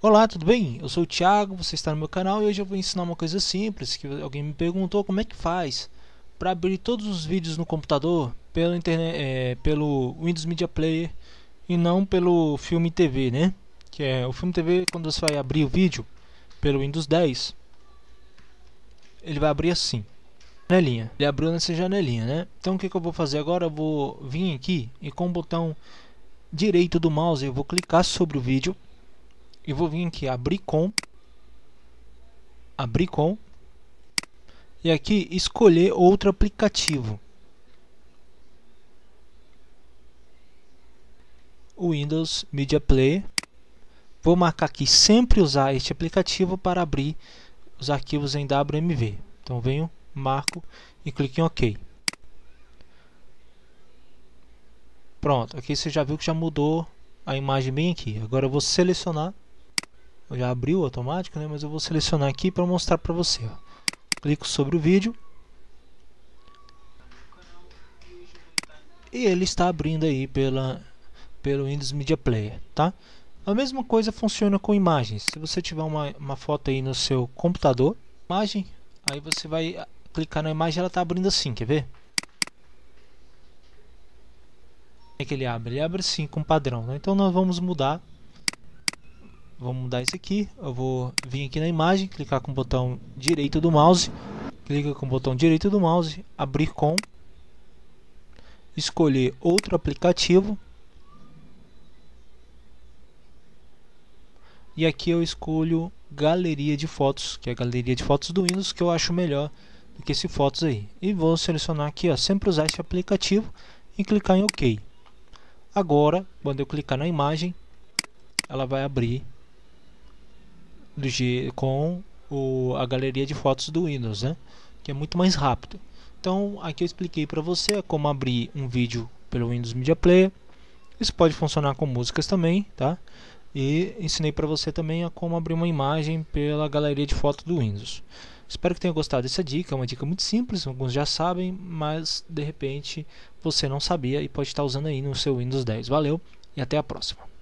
Olá, tudo bem? Eu sou o Thiago, você está no meu canal e hoje eu vou ensinar uma coisa simples que alguém me perguntou como é que faz para abrir todos os vídeos no computador pelo, internet, é, pelo Windows Media Player e não pelo Filme TV, né? Que é o Filme TV quando você vai abrir o vídeo pelo Windows 10, ele vai abrir assim, janelinha. Ele abriu nessa janelinha, né? Então o que, que eu vou fazer agora? Eu vou vir aqui e com o botão direito do mouse eu vou clicar sobre o vídeo e vou vir aqui abrir com abrir com e aqui escolher outro aplicativo Windows Media Player vou marcar aqui sempre usar este aplicativo para abrir os arquivos em WMV então venho, marco e clique em OK pronto, aqui você já viu que já mudou a imagem bem aqui agora eu vou selecionar já abriu automático, né? mas eu vou selecionar aqui para mostrar para você. Ó. Clico sobre o vídeo. E ele está abrindo aí pela, pelo Windows Media Player, tá? A mesma coisa funciona com imagens. Se você tiver uma, uma foto aí no seu computador, imagem, aí você vai clicar na imagem e ela está abrindo assim, quer ver? É que ele abre? Ele abre sim com padrão. Né? Então nós vamos mudar Vamos mudar isso aqui. Eu vou vir aqui na imagem, clicar com o botão direito do mouse. Clica com o botão direito do mouse, abrir com. Escolher outro aplicativo. E aqui eu escolho galeria de fotos, que é a galeria de fotos do Windows, que eu acho melhor do que esse fotos aí. E vou selecionar aqui, ó, sempre usar esse aplicativo e clicar em OK. Agora, quando eu clicar na imagem, ela vai abrir com o, a galeria de fotos do Windows, né? que é muito mais rápido. Então aqui eu expliquei para você como abrir um vídeo pelo Windows Media Player. Isso pode funcionar com músicas também, tá? E ensinei para você também a como abrir uma imagem pela galeria de fotos do Windows. Espero que tenha gostado dessa dica, é uma dica muito simples, alguns já sabem, mas de repente você não sabia e pode estar usando aí no seu Windows 10. Valeu e até a próxima.